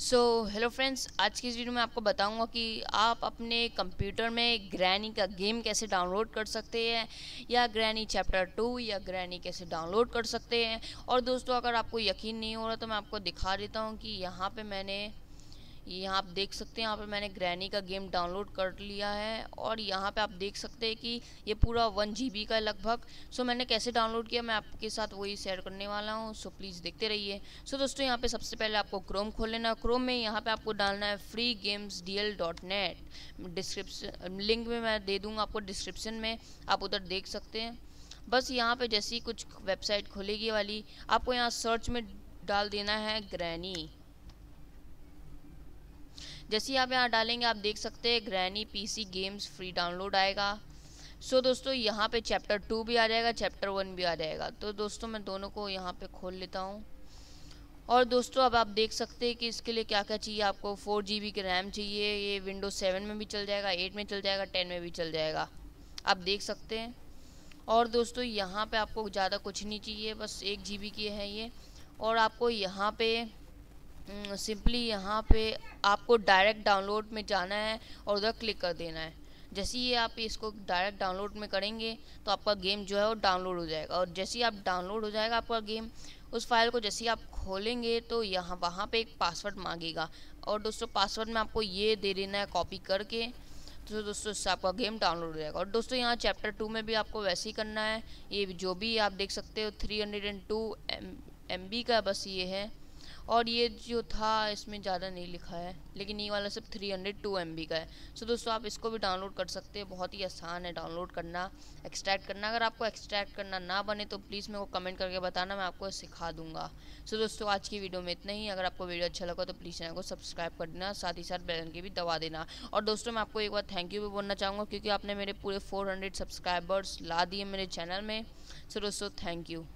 so hello friends आज की इस वीडियो में आपको बताऊंगा कि आप अपने कंप्यूटर में ग्रैनी का गेम कैसे डाउनलोड कर सकते हैं या ग्रैनी चैप्टर टू या ग्रैनी कैसे डाउनलोड कर सकते हैं और दोस्तों अगर आपको यकीन नहीं हो रहा तो मैं आपको दिखा देता हूँ कि यहाँ पे मैंने यहाँ आप देख सकते हैं यहाँ पे मैंने ग्रैनी का गेम डाउनलोड कर लिया है और यहाँ पे आप देख सकते हैं कि ये पूरा वन जी का है लगभग सो मैंने कैसे डाउनलोड किया मैं आपके साथ वही शेयर करने वाला हूँ सो प्लीज़ देखते रहिए सो दोस्तों यहाँ पे सबसे पहले आपको क्रोम खोल लेना क्रोम में यहाँ पे आपको डालना है free games D L dot net description link में मैं दे दूँगा आपको डिस्क्रिप्शन में आप उधर देख सकते हैं बस यहाँ पर जैसी कुछ वेबसाइट खोलेगी वाली आपको यहाँ सर्च में डाल देना है ग्रैनी जैसे ही आप यहाँ डालेंगे आप देख सकते हैं Granny PC games free download आएगा सो so, दोस्तों यहाँ पे चैप्टर टू भी आ जाएगा चैप्टर वन भी आ जाएगा तो दोस्तों मैं दोनों को यहाँ पे खोल लेता हूँ और दोस्तों अब आप देख सकते हैं कि इसके लिए क्या क्या चाहिए आपको फोर जी बी की रैम चाहिए ये विंडोज सेवन में भी चल जाएगा एट में चल जाएगा टेन में भी चल जाएगा आप देख सकते हैं और दोस्तों यहाँ पे आपको ज़्यादा कुछ नहीं चाहिए बस एक जी बी की है ये और आपको यहाँ पे सिंपली हम्म, यहाँ पे आपको डायरेक्ट डाउनलोड में जाना है और उधर क्लिक कर देना है जैसे ही आप इसको डायरेक्ट डाउनलोड में करेंगे तो आपका गेम जो है वो डाउनलोड हो जाएगा और जैसे ही आप डाउनलोड हो जाएगा आपका गेम उस फाइल को जैसे ही आप खोलेंगे तो यहाँ वहाँ पे एक पासवर्ड मांगेगा और दोस्तों पासवर्ड में आपको ये दे देना है कॉपी करके तो दोस्तों इससे आपका गेम डाउनलोड हो जाएगा और दोस्तों यहाँ चैप्टर टू में भी आपको वैसे ही करना है ये जो भी आप देख सकते हो three hundred and two M B का बस ये है और ये जो था इसमें ज़्यादा नहीं लिखा है लेकिन ये वाला सिर्फ three hundred two M B का है सो दोस्तों आप इसको भी डाउनलोड कर सकते हैं बहुत ही आसान है डाउनलोड करना एक्सट्रैक्ट करना अगर आपको एक्सट्रैक्ट करना ना बने तो प्लीज़ मेरे को कमेंट करके बताना मैं आपको सिखा दूंगा सो दोस्तों आज की वीडियो में इतना ही अगर आपको वीडियो अच्छा लगा तो प्लीज़ चैनल को सब्सक्राइब कर देना साथ ही साथ बेलन की भी दबा देना और दोस्तों मैं आपको एक बार थैंक यू भी बोलना चाहूँगा क्योंकि आपने मेरे पूरे हंड्रेड सब्सक्राइबर्स ला दिए मेरे चैनल में सो दोस्तों थैंक यू